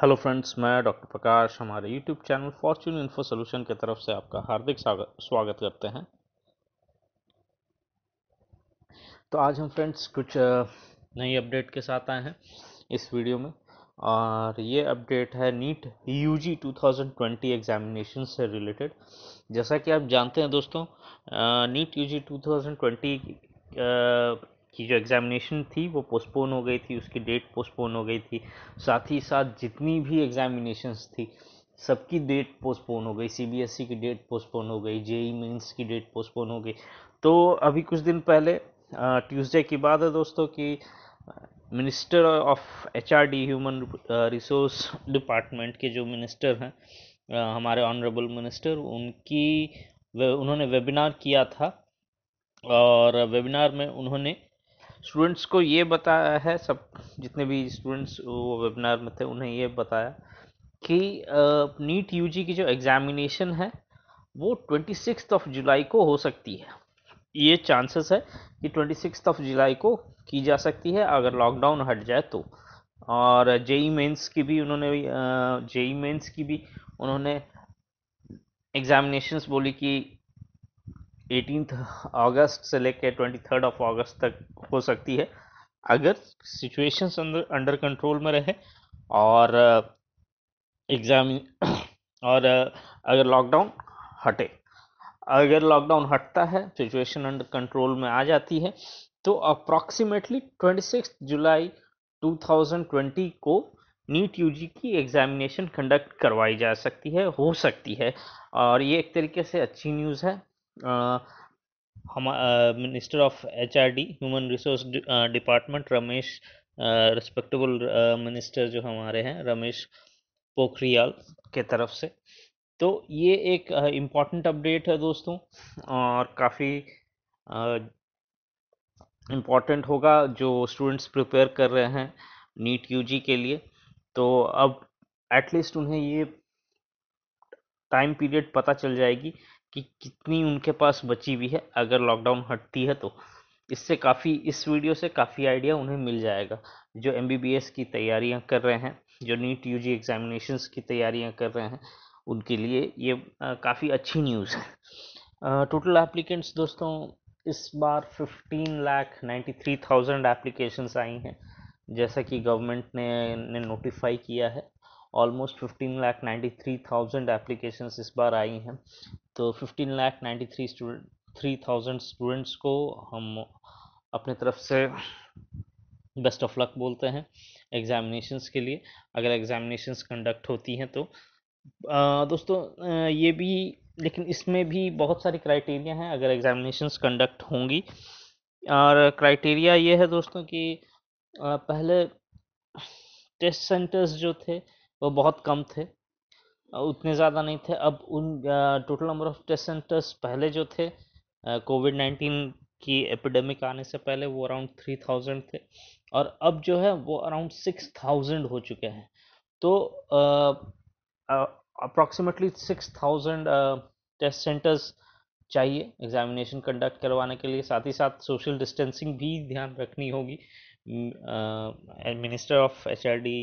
hello friends मैं doctor Prakash हमारे YouTube channel fortune info solution की तरफ से आपका हार्दिक स्वागत करते हैं तो आज हम फ्रेंड्स कुछ नई अपडेट के साथ आए हैं इस वीडियो में और ये अपडेट है नीट यूजी 2020 एग्जामिनेशन से रिलेटेड जैसा कि आप जानते हैं दोस्तों नीट यूजी 2020 कि जो एग्ज़ामिनेशन थी वो पोस्टपोन हो गई थी उसकी डेट पोस्टपोन हो गई थी साथ ही साथ जितनी भी एग्ज़ामिनेशंस थी सबकी डेट पोस्टपोन हो गई सीबीएसई e की डेट पोस्टपोन हो गई जेई मेंस e की डेट पोस्टपोन हो गई तो अभी कुछ दिन पहले ट्यूसडे की बात है दोस्तों कि minister of HRD human resource department के जो मिनिस्टर हैं हमारे ऑनरेबल मिनिस्टर उनकी वे, उन्होंने वेबिनार किया था और वेबिनार में उन्होंने स्टूडेंट्स को ये बताया है सब जितने भी स्टूडेंट्स वो वेबिनार में थे उन्हें ये बताया कि नीट uh, यूजी की जो एग्ज़ामिनेशन है वो ट्वेंटी सिक्स ऑफ जुलाई को हो सकती है ये चांसेस है कि ट्वेंटी सिक्स ऑफ जुलाई को की जा सकती है अगर लॉकडाउन हट जाए तो और जेई मेंस e की भी उन्होंने जेई मेंस e की भी उन्होंने एग्ज़ामिनेशंस बोली कि एटीन अगस्त से लेकर ट्वेंटी थर्ड ऑफ अगस्त तक हो सकती है अगर सिचुएशन अंदर अंडर कंट्रोल में रहे और एग्जाम uh, और uh, अगर लॉकडाउन हटे अगर लॉकडाउन हटता है सिचुएशन अंडर कंट्रोल में आ जाती है तो अप्रॉक्सीमेटली सिक्स जुलाई 2020 को नीट यू की एग्जामिनेशन कंडक्ट करवाई जा सकती है हो सकती है और ये एक तरीके से अच्छी न्यूज़ है हम minister of H R D human resource department Ramesh respectable minister जो हमारे हैं रमेश पोखरियाल के तरफ से तो ये एक इम्पॉर्टेंट अपडेट है दोस्तों और काफ़ी इम्पॉर्टेंट होगा जो स्टूडेंट्स प्रिपेयर कर रहे हैं नीट यूजी के लिए तो अब एटलीस्ट उन्हें ये टाइम पीरियड पता चल जाएगी कि कितनी उनके पास बची हुई है अगर लॉकडाउन हटती है तो इससे काफ़ी इस वीडियो से काफ़ी आइडिया उन्हें मिल जाएगा जो एम की तैयारियाँ कर रहे हैं जो नीट यू जी की तैयारियाँ कर रहे हैं उनके लिए ये काफ़ी अच्छी न्यूज़ है टोटल एप्लीकेंट्स दोस्तों इस बार fifteen lakh ninety three thousand applications आई हैं जैसा कि गवर्नमेंट ने ने नोटिफाई किया है almost fifteen lakh ninety three thousand applications इस बार आई हैं तो fifteen lakh ninety three student three thousand students को हम अपने तरफ से बेस्ट ऑफ लक बोलते हैं एग्जामिनेशंस के लिए अगर एग्जामिनेशंस कंडक्ट होती हैं तो आ, दोस्तों आ, ये भी लेकिन इसमें भी बहुत सारी क्राइटेरिया हैं अगर एग्जामिनेशंस कंडक्ट होंगी और क्राइटेरिया ये है दोस्तों कि आ, पहले टेस्ट सेंटर्स जो थे वो बहुत कम थे उतने ज़्यादा नहीं थे अब उन total number of test centres पहले जो थे कोविड नाइन्टीन की एपिडेमिक आने से पहले वो अराउंड थ्री थाउजेंड थे और अब जो है वो अराउंड सिक्स थाउजेंड हो चुके हैं तो approximately six thousand test centres चाहिए एग्जामिनेशन कंडक्ट करवाने के लिए साथ ही साथ सोशल डिस्टेंसिंग भी ध्यान रखनी होगी minister of H R D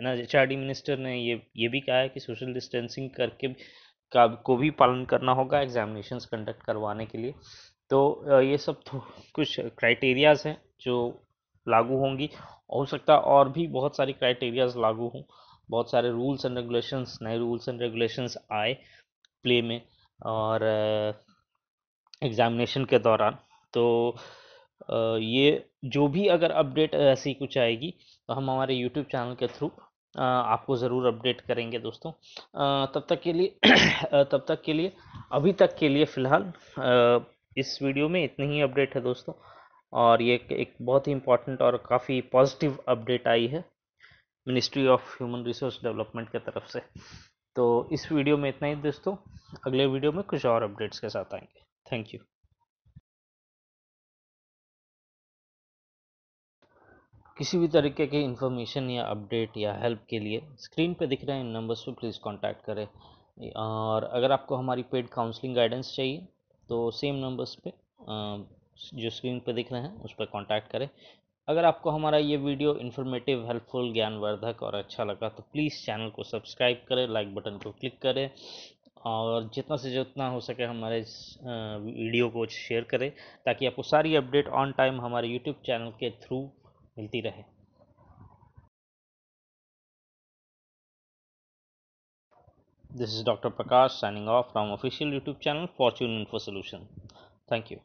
है ना एच मिनिस्टर ने ये ये भी कहा है कि सोशल डिस्टेंसिंग करके का को भी पालन करना होगा एग्जामिनेशन कंडक्ट करवाने के लिए तो ये सब तो कुछ क्राइटेरियाज़ हैं जो लागू होंगी हो सकता है और भी बहुत सारी क्राइटेरियाज़ लागू हों बहुत सारे रूल्स एंड रेगुलेशंस नए रूल्स एंड रेगुलेशंस आए प्ले में और एग्ज़ामिनेशन के दौरान तो ये जो भी अगर अपडेट ऐसी कुछ आएगी तो हम हमारे यूट्यूब चैनल के थ्रू आपको ज़रूर अपडेट करेंगे दोस्तों तब तक के लिए तब तक के लिए अभी तक के लिए फ़िलहाल इस वीडियो में इतनी ही अपडेट है दोस्तों और ये एक बहुत ही इम्पॉर्टेंट और काफ़ी पॉजिटिव अपडेट आई है ministry of human resource development की तरफ से तो इस वीडियो में इतना ही दोस्तों अगले वीडियो में कुछ और अपडेट्स के साथ आएंगे थैंक यू किसी भी तरीके की इन्फॉर्मेशन या अपडेट या हेल्प के लिए स्क्रीन पे दिख रहे हैं इन नंबर्स पे प्लीज़ कांटेक्ट करें और अगर आपको हमारी पेड काउंसलिंग गाइडेंस चाहिए तो सेम नंबर्स पे जो स्क्रीन पे दिख रहे हैं उस पर कांटेक्ट करें अगर आपको हमारा ये वीडियो इन्फॉर्मेटिव हेल्पफुल ज्ञानवर्धक और अच्छा लगा तो प्लीज़ चैनल को सब्सक्राइब करें लाइक बटन को क्लिक करें और जितना से जितना हो सके हमारे इस वीडियो को शेयर करें ताकि आपको सारी अपडेट ऑन टाइम हमारे यूट्यूब चैनल के थ्रू मिलती रहे this is doctor Prakash signing off from official YouTube channel fortune info solution thank you